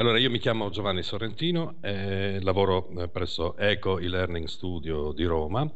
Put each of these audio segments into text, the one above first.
Allora, io mi chiamo Giovanni Sorrentino, eh, lavoro eh, presso ECO e-Learning Studio di Roma.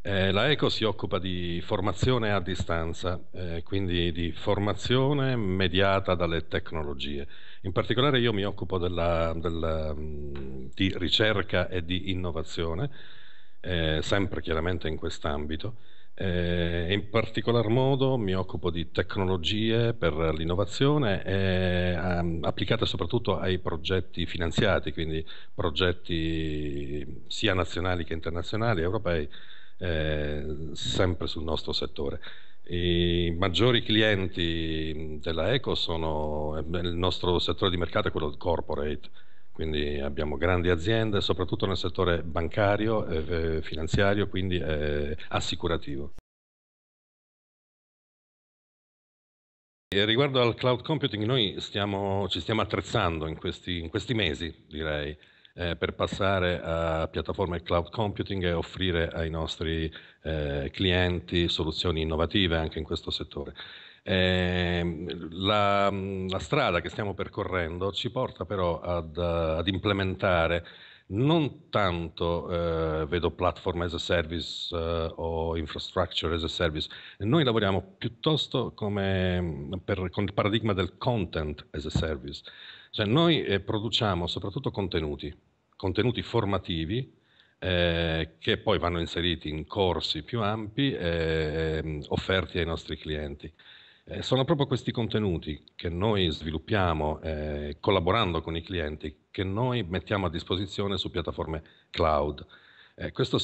Eh, la ECO si occupa di formazione a distanza, eh, quindi di formazione mediata dalle tecnologie. In particolare io mi occupo della, della, mm, di ricerca e di innovazione, eh, sempre chiaramente in quest'ambito. Eh, in particolar modo mi occupo di tecnologie per l'innovazione eh, ehm, applicate soprattutto ai progetti finanziati, quindi progetti sia nazionali che internazionali, europei, eh, sempre sul nostro settore. I maggiori clienti della Eco sono eh, il nostro settore di mercato è quello del corporate quindi abbiamo grandi aziende, soprattutto nel settore bancario, eh, eh, finanziario, quindi eh, assicurativo. E riguardo al cloud computing, noi stiamo, ci stiamo attrezzando in questi, in questi mesi, direi, eh, per passare a piattaforme cloud computing e offrire ai nostri eh, clienti soluzioni innovative anche in questo settore. Eh, la, la, strada che stiamo percorrendo ci porta però ad, ad implementare non tanto eh, vedo platform as a service eh, o infrastructure as a service, noi lavoriamo piuttosto come per, con il paradigma del content as a service, cioè noi eh, produciamo soprattutto contenuti, contenuti formativi eh, che poi vanno inseriti in corsi più ampi ehm, offerti ai nostri clienti. Eh, sono proprio questi contenuti che noi sviluppiamo eh, collaborando con i clienti, che noi mettiamo a disposizione su piattaforme cloud. Eh, questo,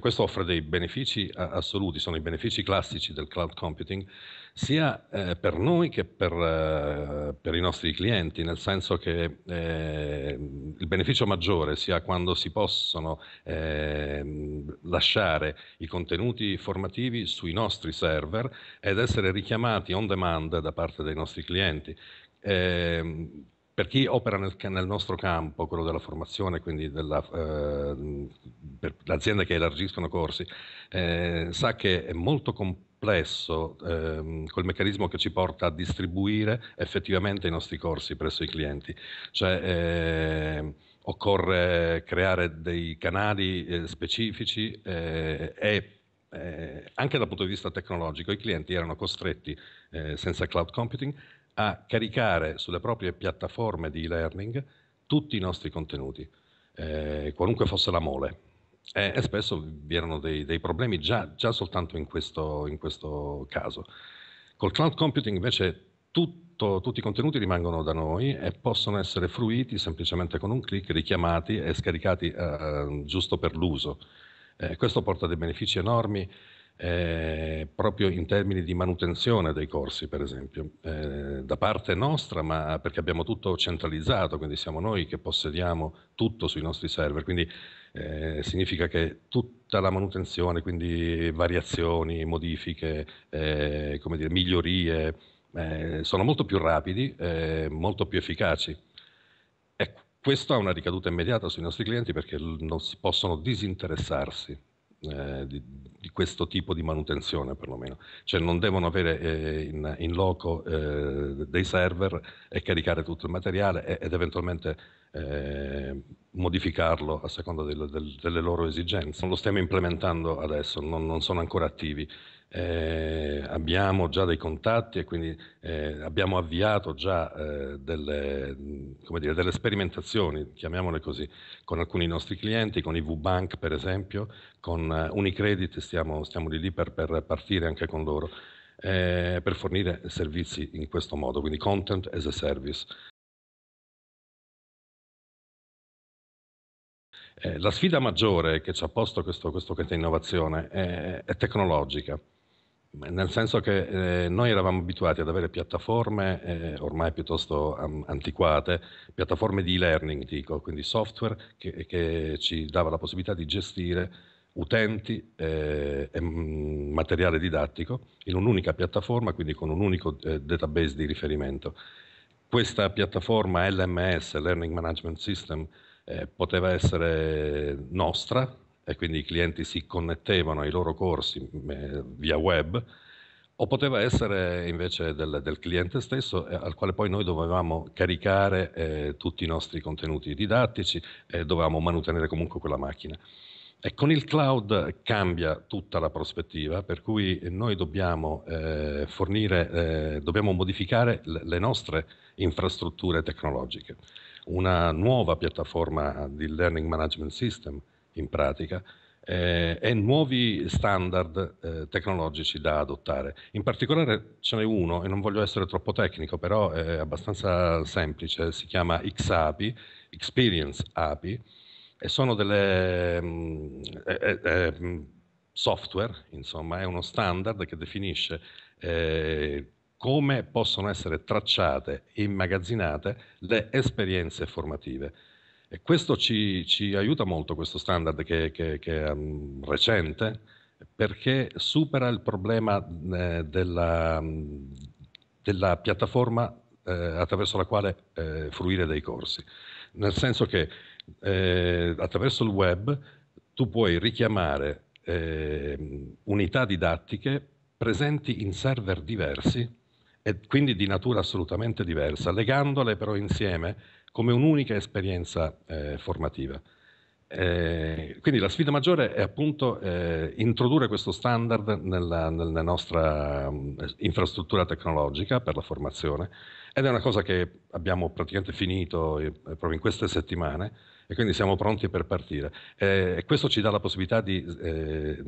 questo offre dei benefici assoluti, sono i benefici classici del cloud computing, sia eh, per noi che per, eh, per, i nostri clienti, nel senso che eh, il beneficio maggiore sia quando si possono ehm, lasciare i contenuti formativi sui nostri server ed essere richiamati on demand da parte dei nostri clienti. Eh, per chi opera nel, nel, nostro campo, quello della formazione, quindi della, eh, per le aziende che elargiscono corsi, eh, sa che è molto complesso complesso ehm, col meccanismo che ci porta a distribuire effettivamente i nostri corsi presso i clienti. Cioè, eh, occorre creare dei canali eh, specifici eh, e eh, anche dal punto di vista tecnologico i clienti erano costretti eh, senza cloud computing a caricare sulle proprie piattaforme di e-learning tutti i nostri contenuti, eh, qualunque fosse la mole. Eh, e spesso vi erano dei, dei problemi già, già soltanto in questo, in questo, caso. Col cloud computing invece tutto, tutti i contenuti rimangono da noi e possono essere fruiti semplicemente con un clic, richiamati e scaricati eh, giusto per l'uso. Eh, questo porta dei benefici enormi eh, proprio in termini di manutenzione dei corsi, per esempio, eh, da parte nostra, ma perché abbiamo tutto centralizzato, quindi siamo noi che possediamo tutto sui nostri server, quindi eh, significa che tutta la manutenzione, quindi variazioni, modifiche, eh, come dire, migliorie, eh, sono molto più rapidi, e eh, molto più efficaci. E questo ha una ricaduta immediata sui nostri clienti perché non si possono disinteressarsi eh, di, di questo tipo di manutenzione perlomeno, cioè non devono avere eh, in, in, loco eh, dei server e caricare tutto il materiale ed, ed eventualmente eh, modificarlo a seconda del, del, delle loro esigenze. Non lo stiamo implementando adesso, non, non sono ancora attivi eh, abbiamo già dei contatti e quindi eh, abbiamo avviato già eh, delle, dire, delle, sperimentazioni, chiamiamole così, con alcuni nostri clienti, con i V-Bank per esempio, con eh, Unicredit stiamo, stiamo lì lì per, per partire anche con loro. Eh, per fornire servizi in questo modo, quindi content as a service. Eh, la sfida maggiore che ci ha posto questo, questo che è innovazione è, eh, è tecnologica. Nel senso che eh, noi eravamo abituati ad avere piattaforme eh, ormai piuttosto um, antiquate, piattaforme di e-learning, dico, quindi software che, che, ci dava la possibilità di gestire utenti eh, e mm, materiale didattico in un'unica piattaforma, quindi con un unico eh, database di riferimento. Questa piattaforma LMS, Learning Management System, eh, poteva essere nostra, e quindi i clienti si connettevano ai loro corsi mm, eh, via web, o poteva essere invece del, del cliente stesso eh, al quale poi noi dovevamo caricare eh, tutti i nostri contenuti didattici e dovevamo mantenere comunque quella macchina. E con il cloud cambia tutta la prospettiva, per cui noi dobbiamo eh, fornire, eh, dobbiamo modificare le nostre infrastrutture tecnologiche. Una nuova piattaforma di learning management system, in pratica, eh, e nuovi standard eh, tecnologici da adottare. In particolare ce n'è uno, e non voglio essere troppo tecnico, però è abbastanza semplice, si chiama XAPI, Experience API, e sono delle... Mh, eh, eh, software, insomma, è uno standard che definisce eh, come possono essere tracciate e immagazzinate le esperienze formative. E questo ci, ci aiuta molto, questo standard che, che, che è um, recente, perché supera il problema eh, della, mm, della, piattaforma eh, attraverso la quale eh, fruire dei corsi. Nel senso che eh, attraverso il web tu puoi richiamare ehm, unità didattiche presenti in server diversi e quindi di natura assolutamente diversa, legandole però insieme come un'unica esperienza eh, formativa. Eh, quindi la sfida maggiore è appunto eh, introdurre questo standard nella, nella nostra mh, infrastruttura tecnologica per la formazione ed è una cosa che abbiamo praticamente finito eh, proprio in queste settimane e quindi siamo pronti per partire. Eh, questo ci dà la possibilità di eh,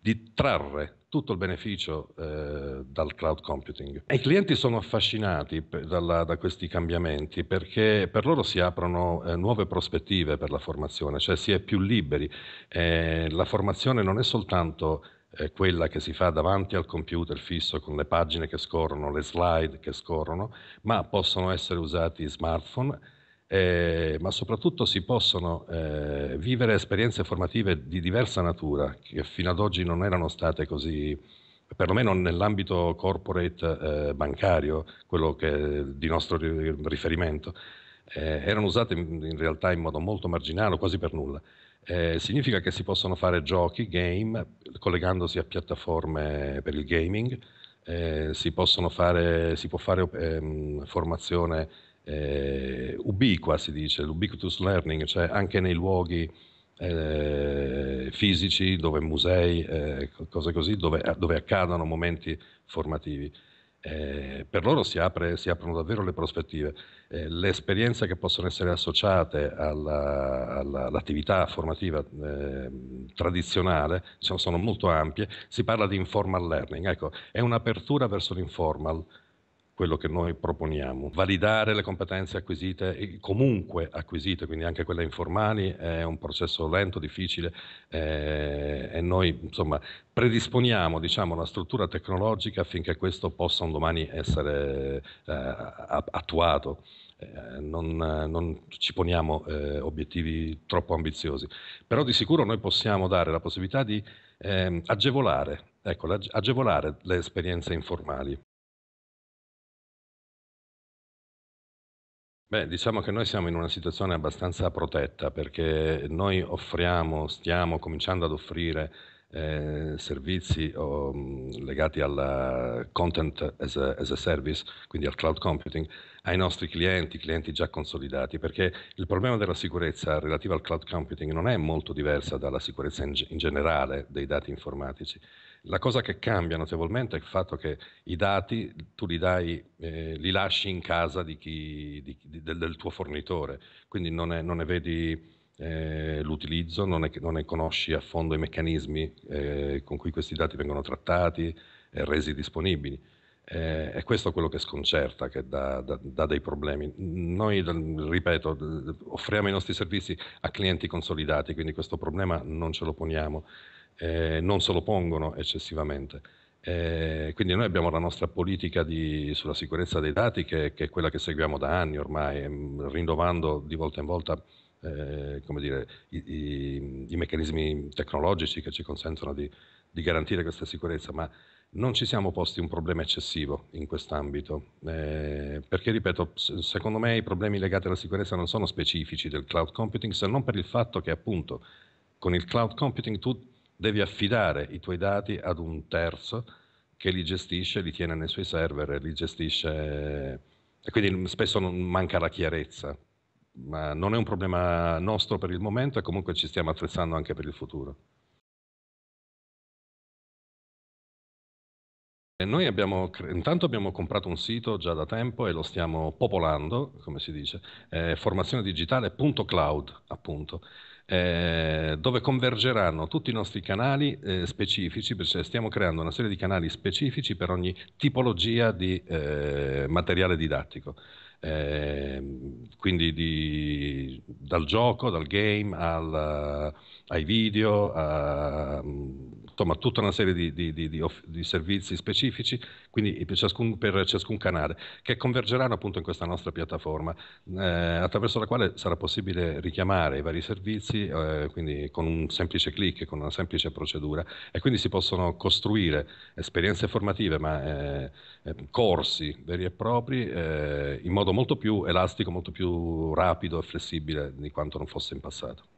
di trarre tutto il beneficio eh, dal cloud computing. E I clienti sono affascinati per, dalla, da questi cambiamenti perché per loro si aprono eh, nuove prospettive per la formazione, cioè si è più liberi. Eh, la formazione non è soltanto eh, quella che si fa davanti al computer fisso con le pagine che scorrono, le slide che scorrono, ma possono essere usati smartphone eh, ma soprattutto si possono eh, vivere esperienze formative di diversa natura che fino ad oggi non erano state così, perlomeno nell'ambito corporate eh, bancario, quello che di nostro riferimento, eh, erano usate in realtà in modo molto marginale, quasi per nulla. Eh, significa che si possono fare giochi, game, collegandosi a piattaforme per il gaming, eh, si, fare, si, può fare ehm, formazione eh, ubiqua, si dice, l'ubiquitous learning, cioè anche nei luoghi eh, fisici, dove musei, eh, cose così, dove, eh, dove accadono momenti formativi. Eh, per loro si, apre, si, aprono davvero le prospettive. Eh, le esperienze che possono essere associate alla, alla, all'attività formativa eh, tradizionale sono, diciamo, sono molto ampie. Si parla di informal learning, ecco, è un'apertura verso l'informal quello che noi proponiamo. Validare le competenze acquisite, comunque acquisite, quindi anche quelle informali, è un processo lento, difficile eh, e noi insomma predisponiamo diciamo, la struttura tecnologica affinché questo possa un domani essere eh, attuato. Eh, non, non, ci poniamo eh, obiettivi troppo ambiziosi, però di sicuro noi possiamo dare la possibilità di ehm, agevolare, ecco, agevolare, le esperienze informali. Beh, diciamo che noi siamo in una situazione abbastanza protetta perché noi offriamo, stiamo cominciando ad offrire eh, servizi o, mh, mm, legati al eh, content as a, as a, service, quindi al cloud computing, ai nostri clienti, clienti già consolidati, perché il problema della sicurezza relativa al cloud computing non è molto diversa dalla sicurezza in, in generale dei dati informatici. La cosa che cambia notevolmente è il fatto che i dati tu li, dai, eh, li lasci in casa di chi, di, di, del, del, tuo fornitore, quindi non ne, non ne vedi eh, l'utilizzo, non è non ne conosci a fondo i meccanismi eh, con cui questi dati vengono trattati e resi disponibili. Eh, è questo quello che sconcerta, che dà, dà, dà, dei problemi. Noi, ripeto, offriamo i nostri servizi a clienti consolidati, quindi questo problema non ce lo poniamo, eh, non se lo pongono eccessivamente. Eh, quindi noi abbiamo la nostra politica di, sulla sicurezza dei dati che, che, è quella che seguiamo da anni ormai, mm, rinnovando di volta in volta eh, come dire, i, i, i, meccanismi tecnologici che ci consentono di, di, garantire questa sicurezza, ma non ci siamo posti un problema eccessivo in quest'ambito, eh, perché ripeto, secondo me i problemi legati alla sicurezza non sono specifici del cloud computing, se non per il fatto che appunto con il cloud computing tu devi affidare i tuoi dati ad un terzo che li gestisce, li tiene nei suoi server, li gestisce e quindi spesso manca la chiarezza ma non è un problema nostro per il momento e comunque ci stiamo attrezzando anche per il futuro. E noi abbiamo, intanto abbiamo comprato un sito già da tempo e lo stiamo popolando, come si dice, eh, formazionedigitale.cloud appunto eh, dove convergeranno tutti i nostri canali eh, specifici, perché cioè, stiamo creando una serie di canali specifici per ogni tipologia di eh, materiale didattico. Ehm, quindi di, dal gioco, dal game al, eh, ai video, a, mm, insomma, tutta una serie di, di, di, di servizi specifici per ciascun, per ciascun, canale, che convergeranno appunto in questa nostra piattaforma, eh, attraverso la quale sarà possibile richiamare i vari servizi, eh, quindi con un semplice clic, con una semplice procedura, e quindi si possono costruire esperienze formative, ma eh, eh corsi veri e propri, eh, in modo molto più elastico, molto più rapido e flessibile di quanto non fosse in passato.